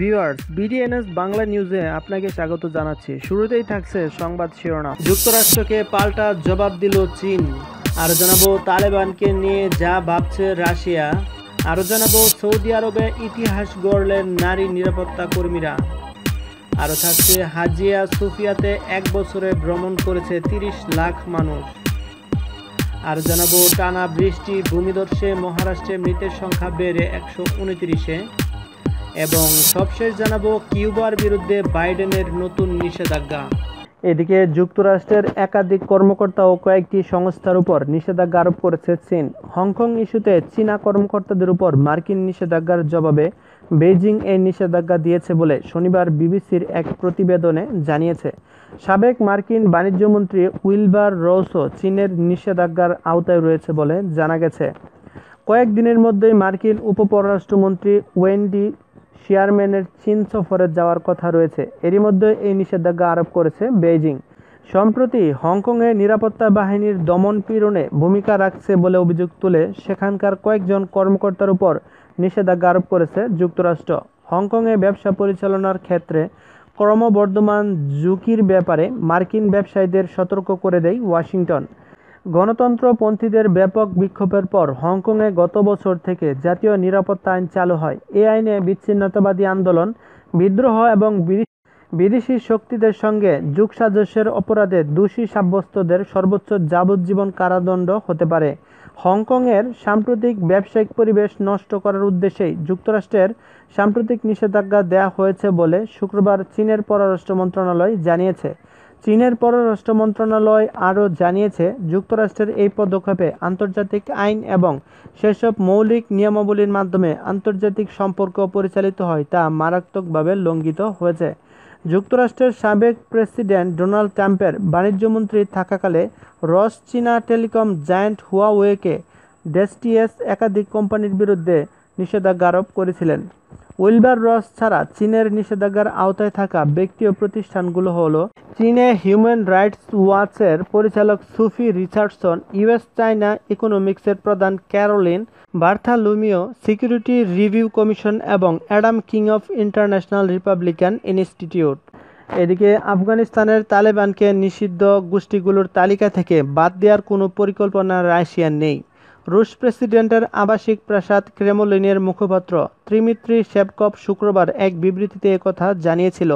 viewers বিডিএনএস Bangla নিউজে আপনাকে স্বাগত জানাচ্ছি শুরুতেই থাকছে সংবাদ শিরোনাম যুক্তরাষ্ট্রকে পাল্টা জবাব দিল চীন আর জানাবো তালেবানকে নিয়ে যা ভাবছে রাশিয়া আরও জানাবো সৌদি আরবে ইতিহাস গড়লেন নারী নিরাপত্তা কর্মীরা আরও থাকছে হাজিয়া সুফিয়াতে এক বছরে ভ্রমণ করেছে তিরিশ লাখ মানুষ আর জানাবো টানা বৃষ্টি ভূমিদর্শে মহারাষ্ট্রে মৃতের সংখ্যা বেড়ে একশো উনত্রিশে এবং সবশেষ জানাবো কিউবার বিরুদ্ধে বাইডেনের নতুন নিষেধাজ্ঞা এদিকে যুক্তরাষ্ট্রের একাধিক কর্মকর্তা ও কয়েকটি সংস্থার উপর নিষেধাজ্ঞা আরোপ করেছে চীন হংকং ইস্যুতে চীনা কর্মকর্তাদের উপর মার্কিন নিষেধাজ্ঞার জবাবে বেজিং এই নিষেধাজ্ঞা দিয়েছে বলে শনিবার বিবিসির এক প্রতিবেদনে জানিয়েছে সাবেক মার্কিন বাণিজ্যমন্ত্রী উইলবার রোসও চীনের নিষেধাজ্ঞার আওতায় রয়েছে বলে জানা গেছে কয়েকদিনের মধ্যেই মার্কিন উপপররাষ্ট্রমন্ত্রী ওয়েন্ডি চেয়ারম্যানের চীন সফরে যাওয়ার কথা রয়েছে এরই মধ্যে এই নিষেধাজ্ঞা আরোপ করেছে বেইজিং সম্প্রতি হংকংয়ে নিরাপত্তা বাহিনীর দমন পীড়নে ভূমিকা রাখছে বলে অভিযোগ তুলে সেখানকার কয়েকজন কর্মকর্তার উপর নিষেধাজ্ঞা আরোপ করেছে যুক্তরাষ্ট্র হংকংয়ে ব্যবসা পরিচালনার ক্ষেত্রে ক্রমবর্ধমান ঝুঁকির ব্যাপারে মার্কিন ব্যবসায়ীদের সতর্ক করে দেয় ওয়াশিংটন গণতন্ত্রপন্থীদের ব্যাপক বিক্ষোভের পর হংকংয়ে গত বছর থেকে জাতীয় নিরাপত্তা আইন চালু হয় এ আইনে বিচ্ছিন্নতাবাদী আন্দোলন বিদ্রোহ এবং বিদেশি শক্তিদের সঙ্গে যুগসাজস্যের অপরাধে দোষী সাব্যস্তদের সর্বোচ্চ যাবজ্জীবন কারাদণ্ড হতে পারে হংকংয়ের সাম্প্রতিক ব্যবসায়িক পরিবেশ নষ্ট করার উদ্দেশ্যেই যুক্তরাষ্ট্রের সাম্প্রতিক নিষেধাজ্ঞা দেয়া হয়েছে বলে শুক্রবার চীনের পররাষ্ট্র মন্ত্রণালয় জানিয়েছে চীনের পররাষ্ট্র মন্ত্রণালয় আরও জানিয়েছে যুক্তরাষ্ট্রের এই পদক্ষেপে আন্তর্জাতিক আইন এবং সেসব মৌলিক নিয়মাবলীর মাধ্যমে আন্তর্জাতিক সম্পর্ক পরিচালিত হয় তা মারাত্মকভাবে লঙ্ঘিত হয়েছে যুক্তরাষ্ট্রের সাবেক প্রেসিডেন্ট ডোনাল্ড ট্রাম্পের বাণিজ্যমন্ত্রী থাকাকালে রস চীনা টেলিকম জায়ান্ট হুয়াওয়েকে ডেস্টিএস একাধিক কোম্পানির বিরুদ্ধে নিষেধাজ্ঞা আরোপ করেছিলেন উইলবার রস ছাড়া চীনের নিষেধাজ্ঞার আওতায় থাকা ব্যক্তি ও প্রতিষ্ঠানগুলো হলো চীনে হিউম্যান রাইটস ওয়াচের পরিচালক সুফি রিচার্ডসন ইউএস চায়না ইকোনমিক্সের প্রধান Carolyn Bartholomew Security Review Commission এবং Adam King of International Republican Institute এদিকে আফগানিস্তানের তালেবানকে নিষিদ্ধ গোষ্ঠীগুলোর তালিকা থেকে বাদ দেওয়ার কোনো পরিকল্পনা রাশিয়ার নেই রুশ প্রেসিডেন্টের আবাসিক প্রাসাদ ক্রেমলিনের মুখপাত্র ত্রিমিত্রি শেবকপ শুক্রবার এক বিবৃতিতে একথা জানিয়েছিল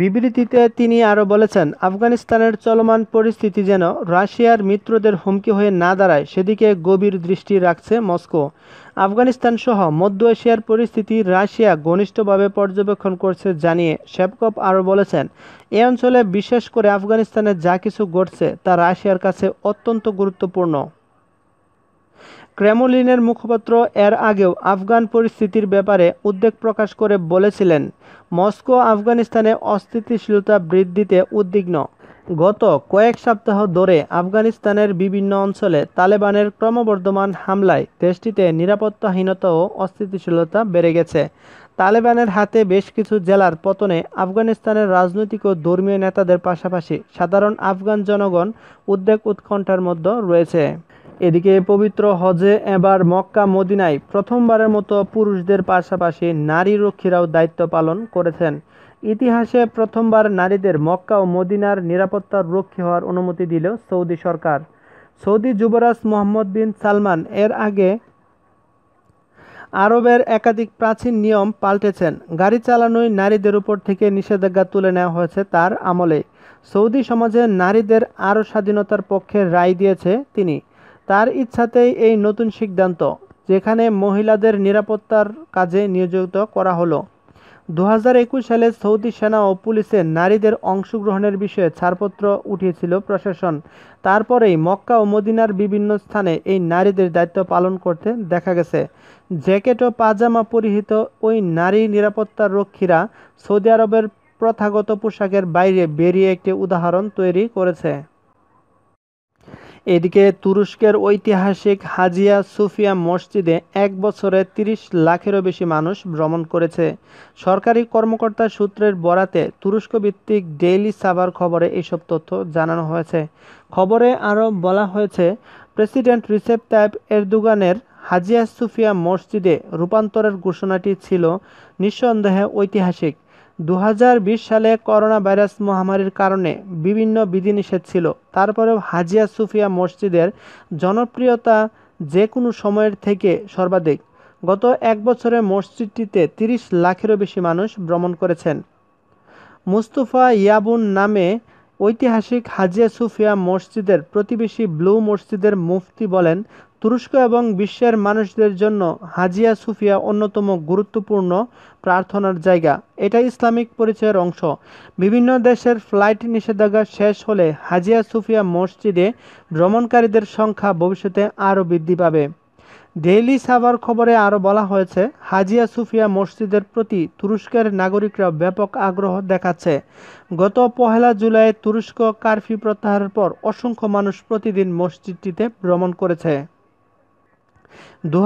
বিবৃতিতে তিনি আরও বলেছেন আফগানিস্তানের চলমান পরিস্থিতি যেন রাশিয়ার মিত্রদের হুমকি হয়ে না দাঁড়ায় সেদিকে গভীর দৃষ্টি রাখছে মস্কো আফগানিস্তান সহ মধ্য এশিয়ার পরিস্থিতি রাশিয়া ঘনিষ্ঠভাবে পর্যবেক্ষণ করছে জানিয়ে শেবকপ আরও বলেছেন এ অঞ্চলে বিশেষ করে আফগানিস্তানে যা কিছু ঘটছে তা রাশিয়ার কাছে অত্যন্ত গুরুত্বপূর্ণ ক্রেমলিনের মুখপাত্র এর আগেও আফগান পরিস্থিতির ব্যাপারে উদ্বেগ প্রকাশ করে বলেছিলেন মস্কো আফগানিস্তানে অস্থিতিশীলতা বৃদ্ধিতে উদ্বিগ্ন গত কয়েক সপ্তাহ ধরে আফগানিস্তানের বিভিন্ন অঞ্চলে তালেবানের ক্রমবর্ধমান হামলায় দেশটিতে নিরাপত্তাহীনতা ও অস্থিতিশীলতা বেড়ে গেছে তালেবানের হাতে বেশ কিছু জেলার পতনে আফগানিস্তানের রাজনৈতিক ও ধর্মীয় নেতাদের পাশাপাশি সাধারণ আফগান জনগণ উদ্বেগ উৎকণ্ঠার মধ্যে রয়েছে এদিকে পবিত্র হজে এবার মক্কা মদিনায় প্রথমবারের মতো পুরুষদের পাশাপাশি নারী রক্ষীরাও দায়িত্ব পালন করেছেন ইতিহাসে প্রথমবার নারীদের মক্কা ও মদিনার নিরাপত্তার রক্ষী হওয়ার অনুমতি দিল সৌদি সরকার সৌদি যুবরাজ মোহাম্মদ বিন সালমান এর আগে আরবের একাধিক প্রাচীন নিয়ম পাল্টেছেন গাড়ি চালানোয় নারীদের উপর থেকে নিষেধাজ্ঞা তুলে নেওয়া হয়েছে তার আমলে সৌদি সমাজে নারীদের আরও স্বাধীনতার পক্ষে রায় দিয়েছে তিনি তার ইচ্ছাতেই এই নতুন সিদ্ধান্ত যেখানে মহিলাদের নিরাপত্তার কাজে নিয়োজিত করা হলো দু সালে সৌদি সেনা ও পুলিশে নারীদের অংশগ্রহণের বিষয়ে ছাড়পত্র উঠিয়েছিল প্রশাসন তারপরেই মক্কা ও মদিনার বিভিন্ন স্থানে এই নারীদের দায়িত্ব পালন করতে দেখা গেছে জ্যাকেট ও পাজামা পরিহিত ওই নারী নিরাপত্তা রক্ষীরা সৌদি আরবের প্রথাগত পোশাকের বাইরে বেরিয়ে একটি উদাহরণ তৈরি করেছে এদিকে তুরস্কের ঐতিহাসিক হাজিয়া সুফিয়া মসজিদে এক বছরে ৩০ লাখেরও বেশি মানুষ ভ্রমণ করেছে সরকারি কর্মকর্তা সূত্রের বরাতে তুরস্ক ভিত্তিক ডেইলি সাবার খবরে এইসব তথ্য জানানো হয়েছে খবরে আরও বলা হয়েছে প্রেসিডেন্ট রিসেপ তাইপ এরদুগানের হাজিয়া সুফিয়া মসজিদে রূপান্তরের ঘোষণাটি ছিল নিঃসন্দেহে ঐতিহাসিক দু সালে করোনা ভাইরাস মহামারীর কারণে বিভিন্ন বিধিনিষেধ ছিল তারপরেও হাজিয়া সুফিয়া মসজিদের জনপ্রিয়তা যে কোনো সময়ের থেকে সর্বাধিক গত এক বছরে মসজিদটিতে তিরিশ লাখেরও বেশি মানুষ ভ্রমণ করেছেন মুস্তফা ইয়াবুন নামে ঐতিহাসিক হাজিয়া সুফিয়া মসজিদের প্রতিবেশী ব্লু মসজিদের মুফতি বলেন তুরস্ক এবং বিশ্বের মানুষদের জন্য হাজিয়া সুফিয়া অন্যতম গুরুত্বপূর্ণ প্রার্থনার জায়গা এটা ইসলামিক পরিচয়ের অংশ বিভিন্ন দেশের ফ্লাইট নিষেধাজ্ঞা শেষ হলে হাজিয়া সুফিয়া মসজিদে ভ্রমণকারীদের সংখ্যা ভবিষ্যতে আরও বৃদ্ধি পাবে ডেইলি সাভার খবরে আরও বলা হয়েছে হাজিয়া সুফিয়া মসজিদের প্রতি তুরস্কের নাগরিকরা ব্যাপক আগ্রহ দেখাচ্ছে গত পহেলা জুলাই তুরস্ক কারফিউ প্রত্যাহারের পর অসংখ্য মানুষ প্রতিদিন মসজিদটিতে ভ্রমণ করেছে দু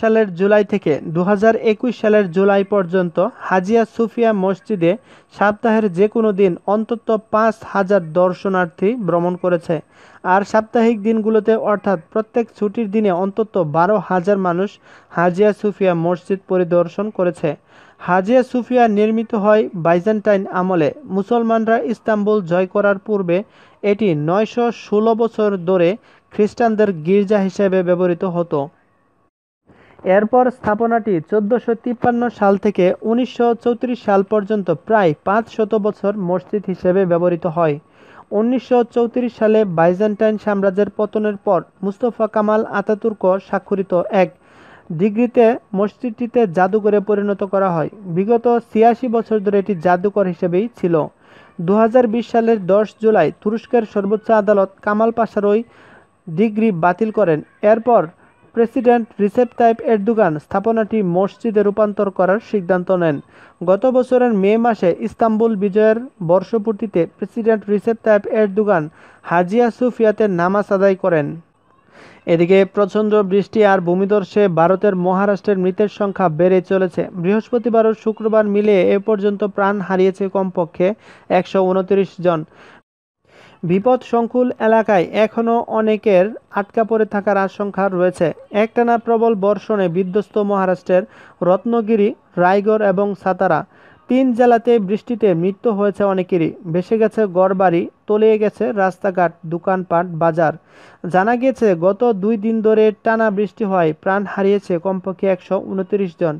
সালের জুলাই থেকে দু সালের জুলাই পর্যন্ত হাজিয়া সুফিয়া মসজিদে সপ্তাহের যে কোনো দিন অন্তত পাঁচ হাজার দর্শনার্থী ভ্রমণ করেছে আর সাপ্তাহিক দিনগুলোতে অর্থাৎ প্রত্যেক ছুটির দিনে অন্তত বারো হাজার মানুষ হাজিয়া সুফিয়া মসজিদ পরিদর্শন করেছে হাজিয়া সুফিয়া নির্মিত হয় বাইজেন্টাইন আমলে মুসলমানরা ইস্তাম্বুল জয় করার পূর্বে এটি নয়শো ষোলো বছর ধরে খ্রিস্টানদের গির্জা হিসেবে ব্যবহৃত হতো এরপর স্থাপনাটি চোদ্দোশো তিপ্পান্ন সাল থেকে উনিশশো সাল পর্যন্ত প্রায় পাঁচ শত বছর মসজিদ হিসেবে ব্যবহৃত হয় উনিশশো সালে বাইজেন্টাইন সাম্রাজ্যের পতনের পর মুস্তফা কামাল আতাতুর্ক স্বাক্ষরিত এক ডিগ্রিতে মসজিদটিতে জাদুঘরে পরিণত করা হয় বিগত ছিয়াশি বছর ধরে এটি জাদুঘর হিসেবেই ছিল দু সালের দশ জুলাই তুরস্কের সর্বোচ্চ আদালত কামাল পাশার ওই ডিগ্রি বাতিল করেন এরপর প্রেসিডেন্ট রিসেপ তাইপ এরদোগান স্থাপনাটি মসজিদে রূপান্তর করার সিদ্ধান্ত নেন গত বছরের মে মাসে ইস্তাম্বুল বিজয়ের বর্ষপূর্তিতে president Recep Tayyip Erdogan Hagia সুফিয়াতে নামাজ আদায় করেন এদিকে প্রচণ্ড বৃষ্টি আর ভূমিদর্শে ভারতের মহারাষ্ট্রের মৃতের সংখ্যা বেড়ে চলেছে বৃহস্পতিবার ও শুক্রবার মিলে এ পর্যন্ত প্রাণ হারিয়েছে কমপক্ষে একশো জন বিপদসংকুল এলাকায় এখনও অনেকের আটকা পড়ে থাকার আশঙ্কা রয়েছে একটানা প্রবল বর্ষণে বিধ্বস্ত মহারাষ্ট্রের রত্নগিরি রায়গড় এবং সাতারা তিন জেলাতে বৃষ্টিতে মৃত্যু হয়েছে অনেকেরই ভেসে গেছে গড়বাড়ি তলিয়ে গেছে রাস্তাঘাট দোকানপাট বাজার জানা গেছে গত দুই দিন ধরে টানা বৃষ্টি হয় প্রাণ হারিয়েছে কমপক্ষে একশো উনত্রিশ জন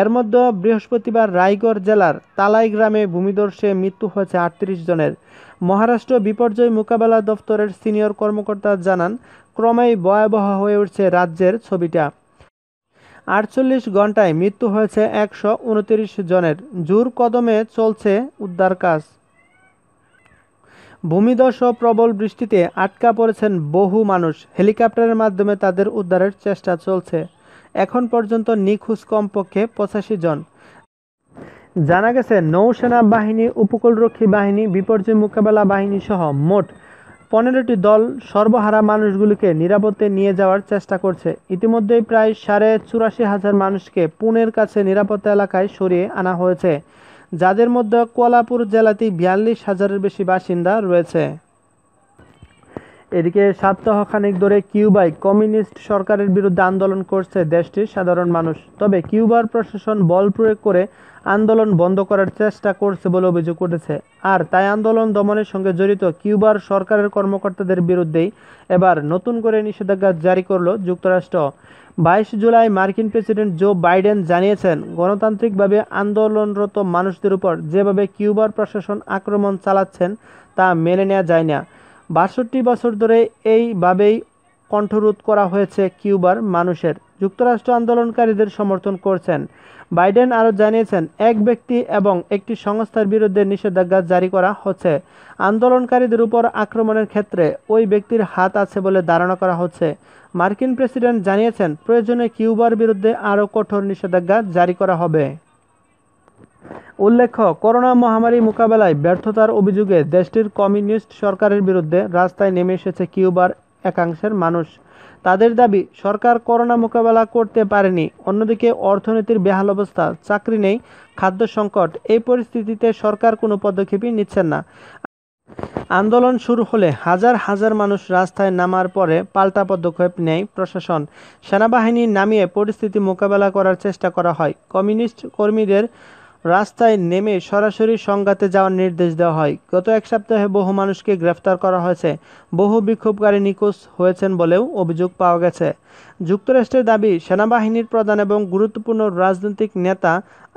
এর মধ্যে বৃহস্পতিবার রায়গড় জেলার তালাই গ্রামে ভূমিদর্শে মৃত্যু হয়েছে আটত্রিশ জনের মহারাষ্ট্র বিপর্যয় মোকাবেলা দপ্তরের সিনিয়র কর্মকর্তা জানান ক্রমেই ভয়াবহ হয়ে উঠছে রাজ্যের ছবিটা আটচল্লিশ ঘন্টায় মৃত্যু হয়েছে একশো উনত্রিশ জনের জোর কদমে চলছে উদ্ধার কাজ ভূমিধস ও প্রবল বৃষ্টিতে আটকা পড়েছেন বহু মানুষ হেলিকপ্টারের মাধ্যমে তাদের উদ্ধারের চেষ্টা চলছে এখন পর্যন্ত নিখোঁজ কমপক্ষে পঁচাশি জন জানা গেছে নৌসেনা বাহিনী উপকূলরক্ষী বাহিনী বিপর্যয় মোকাবেলা বাহিনী সহ মোট পনেরোটি দল সর্বহারা মানুষগুলিকে নিরাপদে নিয়ে যাওয়ার চেষ্টা করছে ইতিমধ্যেই প্রায় সাড়ে চুরাশি হাজার মানুষকে পুনের কাছে নিরাপত্তা এলাকায় সরিয়ে আনা হয়েছে যাদের মধ্যে কোয়ালাপুর জেলাতেই বিয়াল্লিশ হাজারের বেশি বাসিন্দা রয়েছে এদিকে সপ্তাহখানেক ধরে কিউবায় কমিউনিস্ট সরকারের বিরুদ্ধে আন্দোলন করছে দেশটির সাধারণ মানুষ তবে কিউবার প্রশাসন বল প্রয়োগ করে আন্দোলন বন্ধ করার চেষ্টা করছে বলে অভিযোগ উঠেছে আর তাই আন্দোলন দমনের সঙ্গে জড়িত কিউবার সরকারের কর্মকর্তাদের বিরুদ্ধেই এবার নতুন করে নিষেধাজ্ঞা জারি করল যুক্তরাষ্ট্র বাইশ জুলাই মার্কিন প্রেসিডেন্ট জো বাইডেন জানিয়েছেন গণতান্ত্রিকভাবে আন্দোলনরত মানুষদের উপর যেভাবে কিউবার প্রশাসন আক্রমণ চালাচ্ছেন তা মেনে নেওয়া যায় না বাষট্টি বছর ধরে এইভাবেই কণ্ঠরোধ করা হয়েছে কিউবার মানুষের যুক্তরাষ্ট্র আন্দোলনকারীদের সমর্থন করছেন বাইডেন আরও জানিয়েছেন এক ব্যক্তি এবং একটি সংস্থার বিরুদ্ধে নিষেধাজ্ঞা জারি করা হচ্ছে আন্দোলনকারীদের উপর আক্রমণের ক্ষেত্রে ওই ব্যক্তির হাত আছে বলে ধারণা করা হচ্ছে মার্কিন প্রেসিডেন্ট জানিয়েছেন প্রয়োজনে কিউবার বিরুদ্ধে আরও কঠোর নিষেধাজ্ঞা জারি করা হবে উল্লেখ্য করোনা মহামারী মোকাবেলায় ব্যর্থতার অভিযোগে দেশটির কমিউনিস্ট সরকারের বিরুদ্ধে রাস্তায় নেমে এসেছে কিউবার একাংশের মানুষ তাদের দাবি সরকার করোনা মোকাবেলা করতে পারেনি অন্যদিকে অর্থনীতির বেহাল অবস্থা চাকরি নেই খাদ্য সংকট এই পরিস্থিতিতে সরকার কোনো পদক্ষেপই নিচ্ছেন না আন্দোলন শুরু হলে হাজার হাজার মানুষ রাস্তায় নামার পরে পাল্টা পদক্ষেপ নেয় প্রশাসন সেনাবাহিনী নামিয়ে পরিস্থিতি মোকাবেলা করার চেষ্টা করা হয় কমিউনিস্ট কর্মীদের রাস্তায় নেমে সরাসরি সংঘাতে যাওয়ার নির্দেশ দেওয়া হয় গত এক সপ্তাহে বহু মানুষকে গ্রেফতার করা হয়েছে বহু বিক্ষোভকারী নিখোঁজ হয়েছেন বলেও অভিযোগ পাওয়া গেছে যুক্তরাষ্ট্রের দাবি সেনাবাহিনীর প্রধান এবং গুরুত্বপূর্ণ রাজনৈতিক নেতা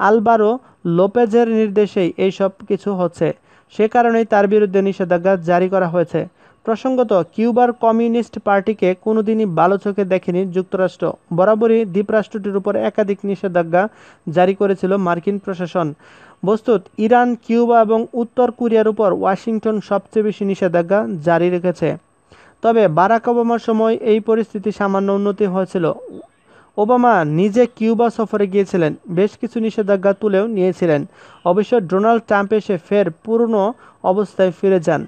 আলবারো লোপেজের নির্দেশেই এইসব কিছু হচ্ছে সে কারণেই তার বিরুদ্ধে নিষেধাজ্ঞা জারি করা হয়েছে প্রসঙ্গত কিউবার কমিউনিস্ট পার্টিকে কোনোদিনই ভালো চোখে দেখেনি যুক্তরাষ্ট্র বরাবরই দ্বীপরাষ্ট্রটির উপর একাধিক নিষেধাজ্ঞা জারি করেছিল মার্কিন প্রশাসন বস্তুত ইরান কিউবা এবং উত্তর কোরিয়ার উপর ওয়াশিংটন সবচেয়ে বেশি নিষেধাজ্ঞা জারি রেখেছে তবে বারাক ওবামার সময় এই পরিস্থিতি সামান্য উন্নতি হয়েছিল ওবামা নিজে কিউবা সফরে গিয়েছিলেন বেশ কিছু নিষেধাজ্ঞা তুলেও নিয়েছিলেন অবশ্য ডোনাল্ড ট্রাম্প এসে ফের পুরনো অবস্থায় ফিরে যান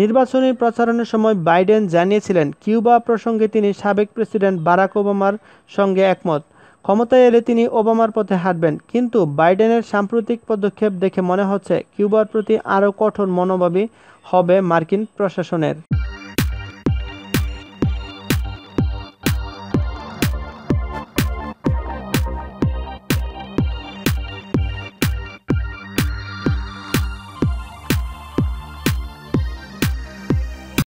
নির্বাচনী প্রচারণের সময় বাইডেন জানিয়েছিলেন কিউবা প্রসঙ্গে তিনি সাবেক প্রেসিডেন্ট বারাক ওবামার সঙ্গে একমত ক্ষমতায় এলে তিনি ওবামার পথে হাঁটবেন কিন্তু বাইডেনের সাম্প্রতিক পদক্ষেপ দেখে মনে হচ্ছে কিউবার প্রতি আরও কঠোর মনোভাবী হবে মার্কিন প্রশাসনের